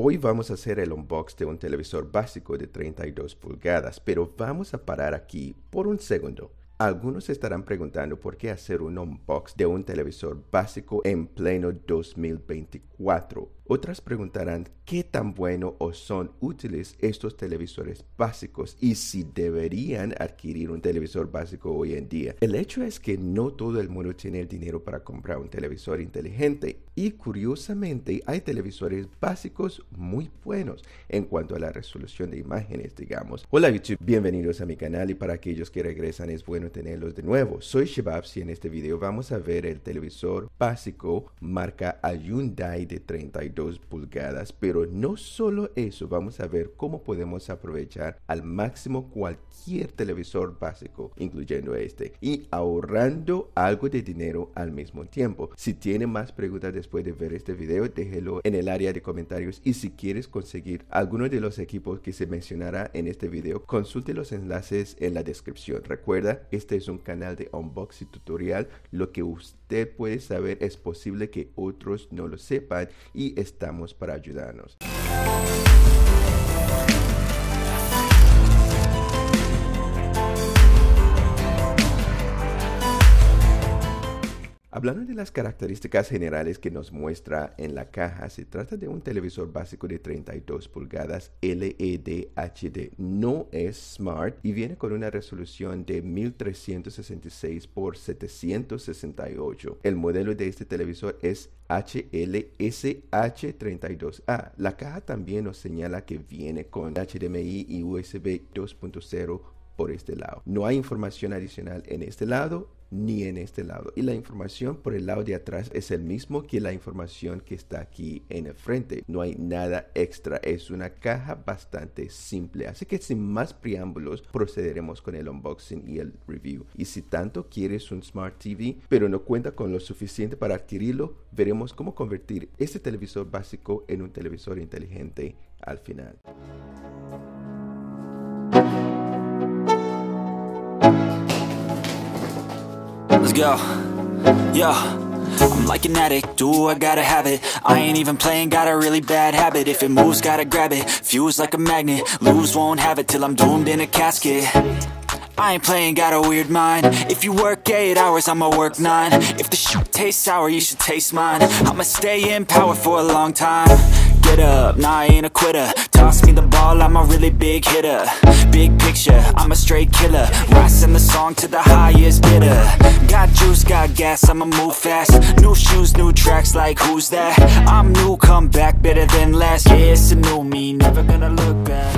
Hoy vamos a hacer el unbox de un televisor básico de 32 pulgadas, pero vamos a parar aquí por un segundo. Algunos estarán preguntando por qué hacer un unbox de un televisor básico en pleno 2024. Otras preguntarán qué tan bueno o son útiles estos televisores básicos y si deberían adquirir un televisor básico hoy en día. El hecho es que no todo el mundo tiene el dinero para comprar un televisor inteligente y curiosamente hay televisores básicos muy buenos en cuanto a la resolución de imágenes, digamos. Hola YouTube, bienvenidos a mi canal y para aquellos que regresan es bueno tenerlos de nuevo. Soy Shebabs y en este video vamos a ver el televisor básico marca Hyundai de 32 pulgadas. Pero no solo eso, vamos a ver cómo podemos aprovechar al máximo cualquier televisor básico, incluyendo este, y ahorrando algo de dinero al mismo tiempo. Si tiene más preguntas después de ver este vídeo déjelo en el área de comentarios y si quieres conseguir alguno de los equipos que se mencionará en este vídeo consulte los enlaces en la descripción. Recuerda, este es un canal de unboxing tutorial, lo que usted usted puede saber, es posible que otros no lo sepan y estamos para ayudarnos. Hablando de las características generales que nos muestra en la caja, se trata de un televisor básico de 32 pulgadas LED HD. No es smart y viene con una resolución de 1366 x 768. El modelo de este televisor es HLSH32A. La caja también nos señala que viene con HDMI y USB 2.0 por este lado. No hay información adicional en este lado ni en este lado. Y la información por el lado de atrás es el mismo que la información que está aquí en el frente. No hay nada extra. Es una caja bastante simple. Así que sin más preámbulos procederemos con el unboxing y el review. Y si tanto quieres un Smart TV pero no cuenta con lo suficiente para adquirirlo, veremos cómo convertir este televisor básico en un televisor inteligente al final. Yo, yo I'm like an addict, do I gotta have it I ain't even playing, got a really bad habit If it moves, gotta grab it, fuse like a magnet Lose, won't have it till I'm doomed in a casket I ain't playing, got a weird mind If you work 8 hours, I'ma work 9 If the shit tastes sour, you should taste mine I'ma stay in power for a long time Get up, nah I ain't a quitter Toss me the ball, I'm a really big hitter Big picture, I'm a straight killer Rising the song to the highest bidder Got juice, got gas, I'ma move fast New shoes, new tracks, like who's that? I'm new, come back, better than last Yeah, it's a new me, never gonna look back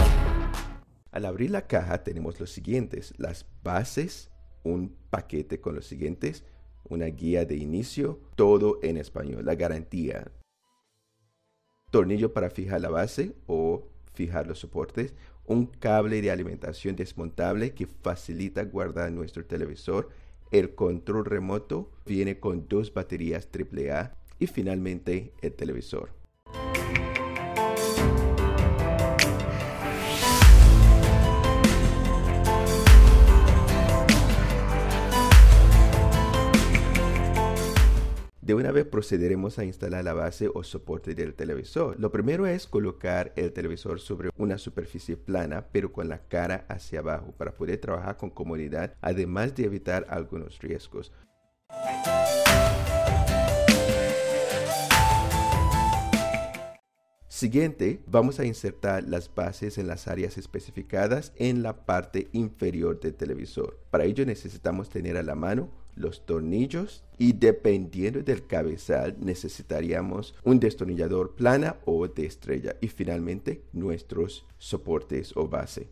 Al abrir la caja tenemos los siguientes, las bases, un paquete con los siguientes, una guía de inicio, todo en español, la garantía, tornillo para fijar la base o fijar los soportes, un cable de alimentación desmontable que facilita guardar nuestro televisor, el control remoto viene con dos baterías AAA y finalmente el televisor. De una vez procederemos a instalar la base o soporte del televisor. Lo primero es colocar el televisor sobre una superficie plana pero con la cara hacia abajo para poder trabajar con comodidad además de evitar algunos riesgos. Siguiente, vamos a insertar las bases en las áreas especificadas en la parte inferior del televisor. Para ello necesitamos tener a la mano los tornillos y dependiendo del cabezal necesitaríamos un destornillador plana o de estrella y finalmente nuestros soportes o base.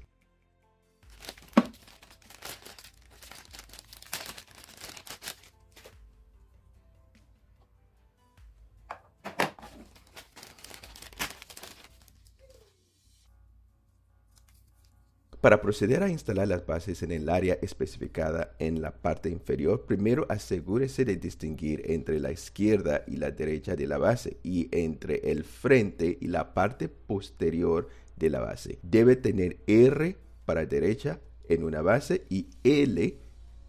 para proceder a instalar las bases en el área especificada en la parte inferior, primero asegúrese de distinguir entre la izquierda y la derecha de la base y entre el frente y la parte posterior de la base. Debe tener R para derecha en una base y L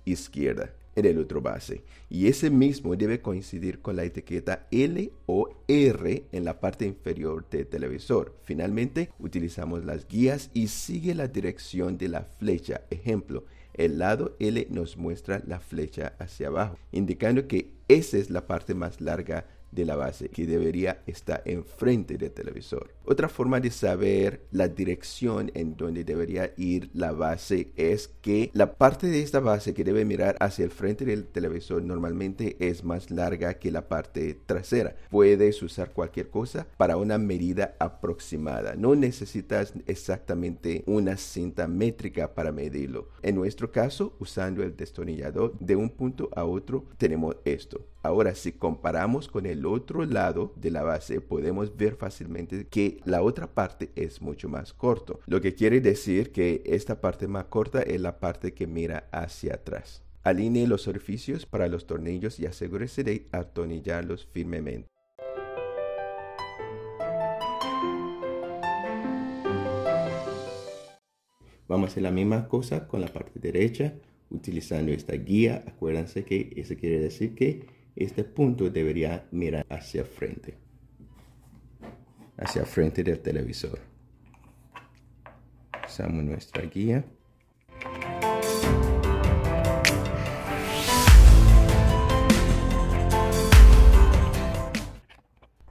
izquierda el otro base. Y ese mismo debe coincidir con la etiqueta L o R en la parte inferior del televisor. Finalmente, utilizamos las guías y sigue la dirección de la flecha. Ejemplo, el lado L nos muestra la flecha hacia abajo, indicando que esa es la parte más larga de la base que debería estar enfrente del televisor. Otra forma de saber la dirección en donde debería ir la base es que la parte de esta base que debe mirar hacia el frente del televisor normalmente es más larga que la parte trasera. Puedes usar cualquier cosa para una medida aproximada. No necesitas exactamente una cinta métrica para medirlo. En nuestro caso, usando el destornillador de un punto a otro, tenemos esto. Ahora, si comparamos con el otro lado de la base, podemos ver fácilmente que la otra parte es mucho más corto. Lo que quiere decir que esta parte más corta es la parte que mira hacia atrás. Alinee los orificios para los tornillos y asegúrese de atornillarlos firmemente. Vamos a hacer la misma cosa con la parte derecha utilizando esta guía. Acuérdense que eso quiere decir que este punto debería mirar hacia frente, hacia frente del televisor. Usamos nuestra guía.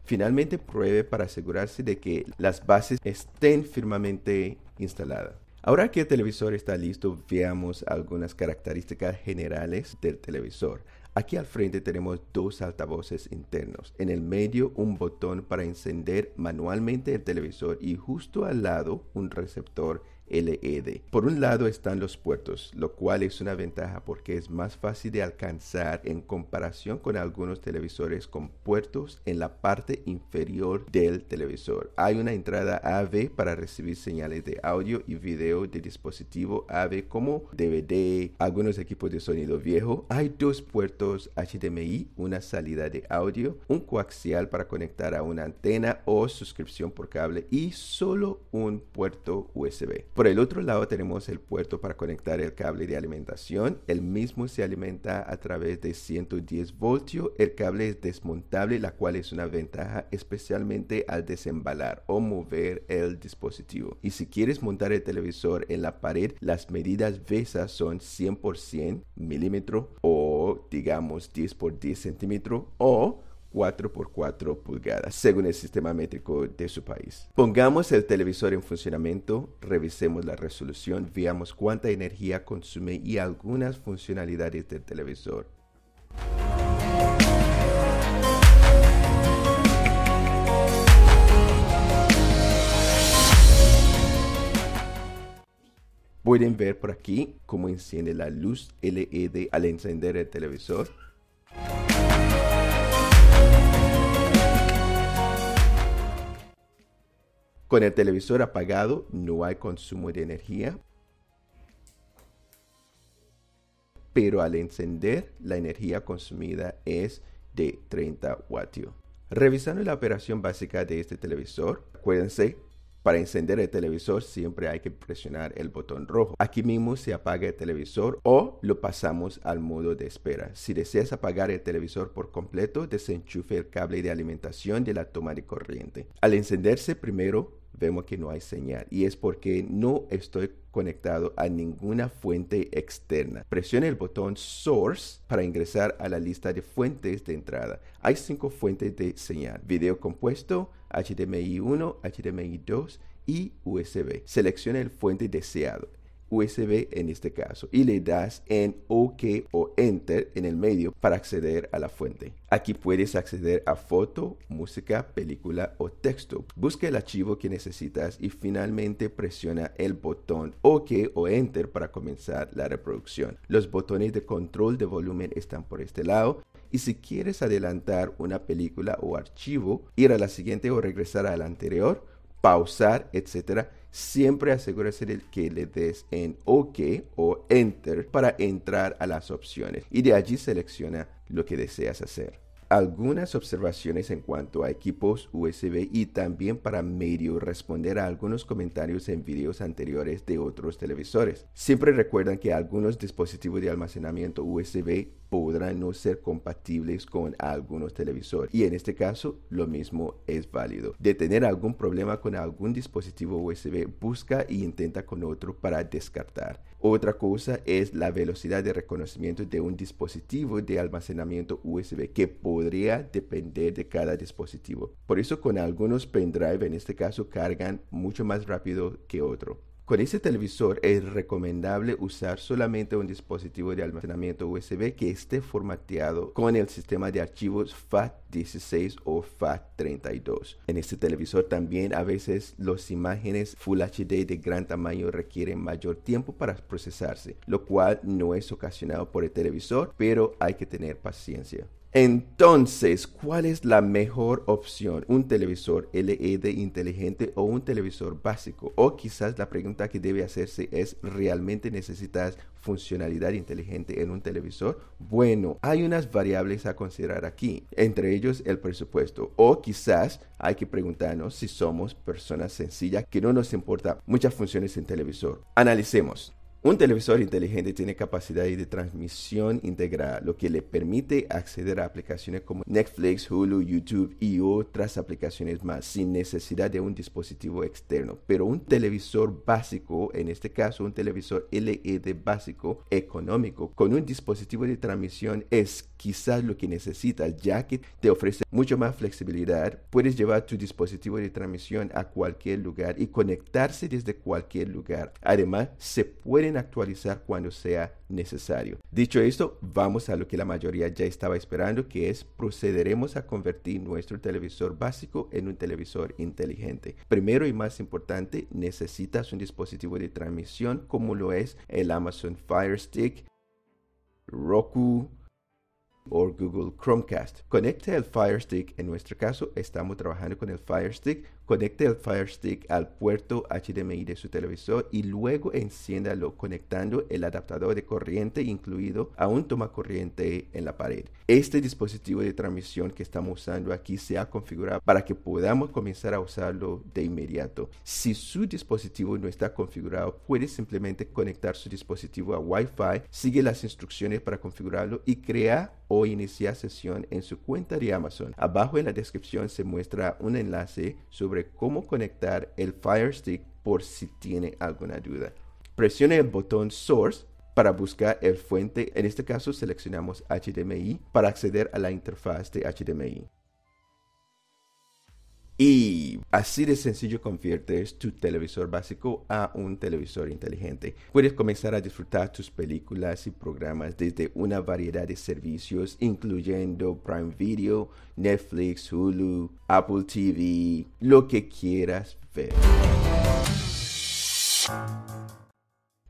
Finalmente pruebe para asegurarse de que las bases estén firmemente instaladas. Ahora que el televisor está listo, veamos algunas características generales del televisor. Aquí al frente tenemos dos altavoces internos, en el medio un botón para encender manualmente el televisor y justo al lado un receptor LED. Por un lado están los puertos, lo cual es una ventaja porque es más fácil de alcanzar en comparación con algunos televisores con puertos en la parte inferior del televisor. Hay una entrada AV para recibir señales de audio y video de dispositivo AV como DVD, algunos equipos de sonido viejo. Hay dos puertos HDMI, una salida de audio, un coaxial para conectar a una antena o suscripción por cable y solo un puerto USB. Por el otro lado tenemos el puerto para conectar el cable de alimentación. El mismo se alimenta a través de 110 voltios. El cable es desmontable, la cual es una ventaja especialmente al desembalar o mover el dispositivo. Y si quieres montar el televisor en la pared, las medidas VESA son 100% milímetro o digamos 10 por 10 centímetros o 4 x 4 pulgadas, según el sistema métrico de su país. Pongamos el televisor en funcionamiento, revisemos la resolución, veamos cuánta energía consume y algunas funcionalidades del televisor. Pueden ver por aquí cómo enciende la luz LED al encender el televisor. Con el televisor apagado no hay consumo de energía, pero al encender la energía consumida es de 30 vatios. Revisando la operación básica de este televisor, acuérdense, para encender el televisor siempre hay que presionar el botón rojo. Aquí mismo se apaga el televisor o lo pasamos al modo de espera. Si deseas apagar el televisor por completo, desenchufe el cable de alimentación de la toma de corriente. Al encenderse primero, vemos que no hay señal y es porque no estoy conectado a ninguna fuente externa. Presione el botón Source para ingresar a la lista de fuentes de entrada. Hay cinco fuentes de señal. Video compuesto, HDMI 1, HDMI 2 y USB. Seleccione el fuente deseado. USB en este caso y le das en OK o Enter en el medio para acceder a la fuente. Aquí puedes acceder a foto, música, película o texto. Busca el archivo que necesitas y finalmente presiona el botón OK o Enter para comenzar la reproducción. Los botones de control de volumen están por este lado y si quieres adelantar una película o archivo, ir a la siguiente o regresar a la anterior, pausar, etcétera, siempre asegúrese que le des en OK o Enter para entrar a las opciones y de allí selecciona lo que deseas hacer. Algunas observaciones en cuanto a equipos USB y también para medio responder a algunos comentarios en videos anteriores de otros televisores. Siempre recuerdan que algunos dispositivos de almacenamiento USB podrán no ser compatibles con algunos televisores. Y en este caso, lo mismo es válido. De tener algún problema con algún dispositivo USB, busca e intenta con otro para descartar. Otra cosa es la velocidad de reconocimiento de un dispositivo de almacenamiento USB que podría depender de cada dispositivo. Por eso con algunos pendrive en este caso cargan mucho más rápido que otro. Con este televisor es recomendable usar solamente un dispositivo de almacenamiento USB que esté formateado con el sistema de archivos FAT16 o FAT32. En este televisor también a veces las imágenes Full HD de gran tamaño requieren mayor tiempo para procesarse, lo cual no es ocasionado por el televisor, pero hay que tener paciencia. Entonces, ¿cuál es la mejor opción? ¿Un televisor LED inteligente o un televisor básico? O quizás la pregunta que debe hacerse es, ¿realmente necesitas funcionalidad inteligente en un televisor? Bueno, hay unas variables a considerar aquí, entre ellos el presupuesto. O quizás hay que preguntarnos si somos personas sencillas que no nos importa muchas funciones en televisor. Analicemos. Un televisor inteligente tiene capacidad de transmisión integrada, lo que le permite acceder a aplicaciones como Netflix, Hulu, YouTube y otras aplicaciones más sin necesidad de un dispositivo externo. Pero un televisor básico, en este caso un televisor LED básico económico, con un dispositivo de transmisión es quizás lo que necesitas, ya que te ofrece mucho más flexibilidad. Puedes llevar tu dispositivo de transmisión a cualquier lugar y conectarse desde cualquier lugar. Además, se pueden actualizar cuando sea necesario. Dicho esto, vamos a lo que la mayoría ya estaba esperando, que es procederemos a convertir nuestro televisor básico en un televisor inteligente. Primero y más importante, necesitas un dispositivo de transmisión como lo es el Amazon Fire Stick, Roku, o Google Chromecast. Conecte el Fire Stick. En nuestro caso, estamos trabajando con el Fire Stick Conecte el Fire Stick al puerto HDMI de su televisor y luego enciéndalo conectando el adaptador de corriente incluido a un toma corriente en la pared. Este dispositivo de transmisión que estamos usando aquí se ha configurado para que podamos comenzar a usarlo de inmediato. Si su dispositivo no está configurado, puede simplemente conectar su dispositivo a Wi-Fi, sigue las instrucciones para configurarlo y crea o iniciar sesión en su cuenta de Amazon. Abajo en la descripción se muestra un enlace sobre cómo conectar el Fire Stick por si tiene alguna duda. Presione el botón Source para buscar el fuente, en este caso seleccionamos HDMI para acceder a la interfaz de HDMI. Y así de sencillo conviertes tu televisor básico a un televisor inteligente. Puedes comenzar a disfrutar tus películas y programas desde una variedad de servicios, incluyendo Prime Video, Netflix, Hulu, Apple TV, lo que quieras ver.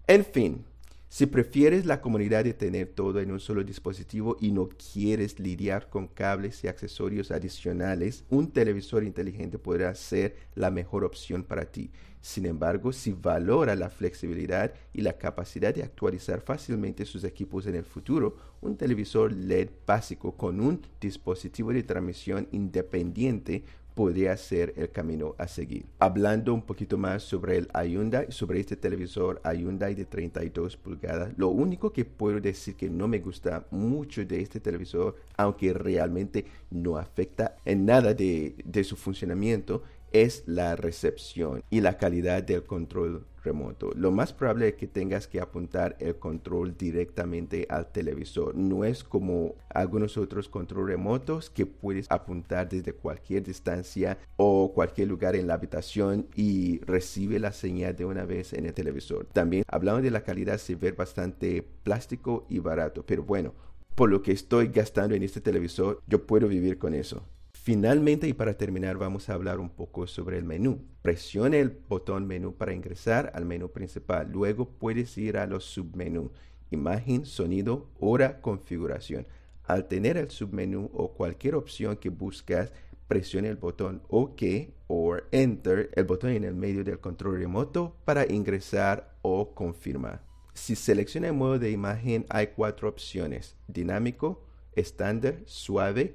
En fin, si prefieres la comunidad de tener todo en un solo dispositivo y no quieres lidiar con cables y accesorios adicionales, un televisor inteligente podrá ser la mejor opción para ti. Sin embargo, si valora la flexibilidad y la capacidad de actualizar fácilmente sus equipos en el futuro, un televisor LED básico con un dispositivo de transmisión independiente podría ser el camino a seguir. Hablando un poquito más sobre el Hyundai, sobre este televisor Hyundai de 32 pulgadas, lo único que puedo decir que no me gusta mucho de este televisor, aunque realmente no afecta en nada de, de su funcionamiento, es la recepción y la calidad del control remoto. Lo más probable es que tengas que apuntar el control directamente al televisor. No es como algunos otros control remotos que puedes apuntar desde cualquier distancia o cualquier lugar en la habitación y recibe la señal de una vez en el televisor. También hablando de la calidad se ve bastante plástico y barato, pero bueno, por lo que estoy gastando en este televisor, yo puedo vivir con eso. Finalmente y para terminar vamos a hablar un poco sobre el menú. Presione el botón menú para ingresar al menú principal. Luego puedes ir a los submenús. Imagen, sonido, hora, configuración. Al tener el submenú o cualquier opción que buscas, presione el botón OK o Enter, el botón en el medio del control remoto para ingresar o confirmar. Si selecciona el modo de imagen hay cuatro opciones, dinámico, estándar, suave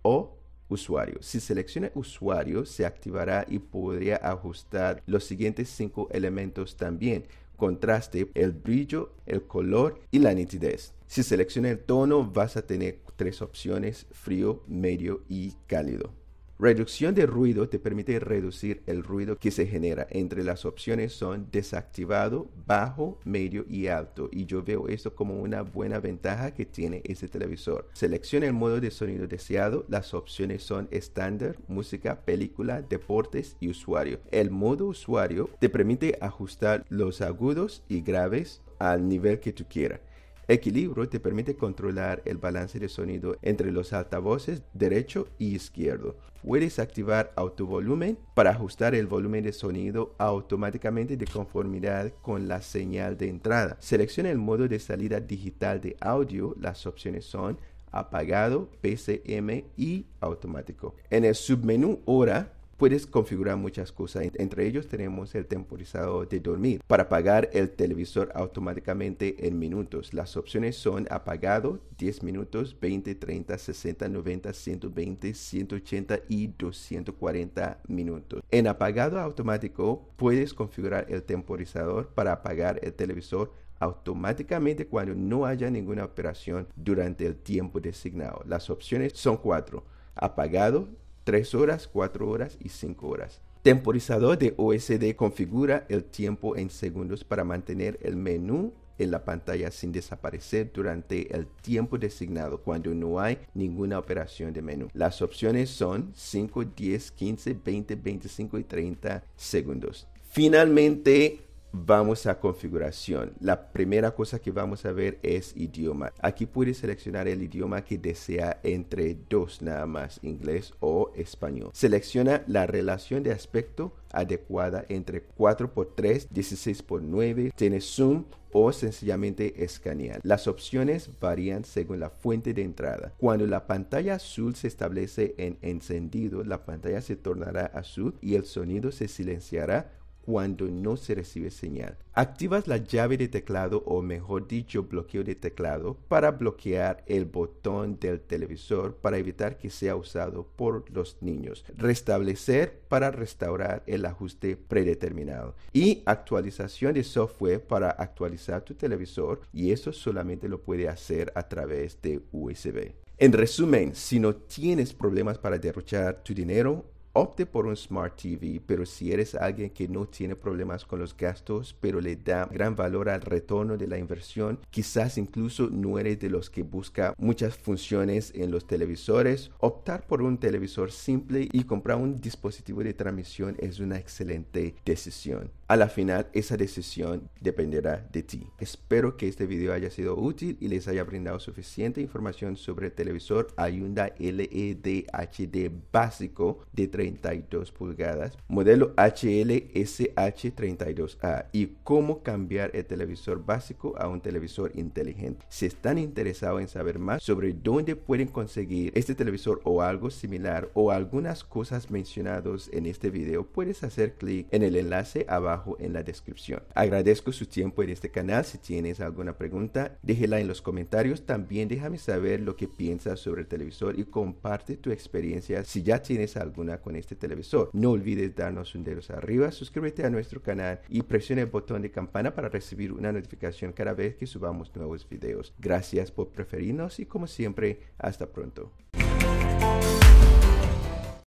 o usuario. Si selecciona usuario, se activará y podría ajustar los siguientes cinco elementos también. Contraste, el brillo, el color y la nitidez. Si selecciona el tono, vas a tener tres opciones, frío, medio y cálido. Reducción de ruido te permite reducir el ruido que se genera. Entre las opciones son desactivado, bajo, medio y alto. Y yo veo esto como una buena ventaja que tiene este televisor. Selecciona el modo de sonido deseado. Las opciones son estándar, música, película, deportes y usuario. El modo usuario te permite ajustar los agudos y graves al nivel que tú quieras equilibrio te permite controlar el balance de sonido entre los altavoces derecho y izquierdo. Puedes activar autovolumen para ajustar el volumen de sonido automáticamente de conformidad con la señal de entrada. Selecciona el modo de salida digital de audio. Las opciones son apagado, PCM y automático. En el submenú hora puedes configurar muchas cosas. Entre ellos tenemos el temporizador de dormir para apagar el televisor automáticamente en minutos. Las opciones son apagado 10 minutos, 20, 30, 60, 90, 120, 180 y 240 minutos. En apagado automático puedes configurar el temporizador para apagar el televisor automáticamente cuando no haya ninguna operación durante el tiempo designado. Las opciones son cuatro. Apagado, 3 horas, 4 horas y 5 horas. Temporizador de OSD configura el tiempo en segundos para mantener el menú en la pantalla sin desaparecer durante el tiempo designado cuando no hay ninguna operación de menú. Las opciones son 5, 10, 15, 20, 25 y 30 segundos. Finalmente, vamos a configuración. La primera cosa que vamos a ver es idioma. Aquí puedes seleccionar el idioma que desea entre dos, nada más inglés o español. Selecciona la relación de aspecto adecuada entre 4x3, 16x9, tiene zoom o sencillamente escanear. Las opciones varían según la fuente de entrada. Cuando la pantalla azul se establece en encendido, la pantalla se tornará azul y el sonido se silenciará cuando no se recibe señal. Activas la llave de teclado o mejor dicho bloqueo de teclado para bloquear el botón del televisor para evitar que sea usado por los niños. Restablecer para restaurar el ajuste predeterminado. Y actualización de software para actualizar tu televisor y eso solamente lo puede hacer a través de USB. En resumen, si no tienes problemas para derrochar tu dinero opte por un Smart TV, pero si eres alguien que no tiene problemas con los gastos, pero le da gran valor al retorno de la inversión, quizás incluso no eres de los que busca muchas funciones en los televisores, optar por un televisor simple y comprar un dispositivo de transmisión es una excelente decisión. A la final, esa decisión dependerá de ti. Espero que este video haya sido útil y les haya brindado suficiente información sobre el televisor Ayunda LED HD básico de 32 pulgadas, modelo HLSH32A y cómo cambiar el televisor básico a un televisor inteligente. Si están interesados en saber más sobre dónde pueden conseguir este televisor o algo similar o algunas cosas mencionadas en este video, puedes hacer clic en el enlace abajo en la descripción. Agradezco su tiempo en este canal. Si tienes alguna pregunta, déjela en los comentarios. También déjame saber lo que piensas sobre el televisor y comparte tu experiencia si ya tienes alguna con este televisor. No olvides darnos un dedo arriba, suscríbete a nuestro canal y presiona el botón de campana para recibir una notificación cada vez que subamos nuevos videos. Gracias por preferirnos y como siempre, hasta pronto.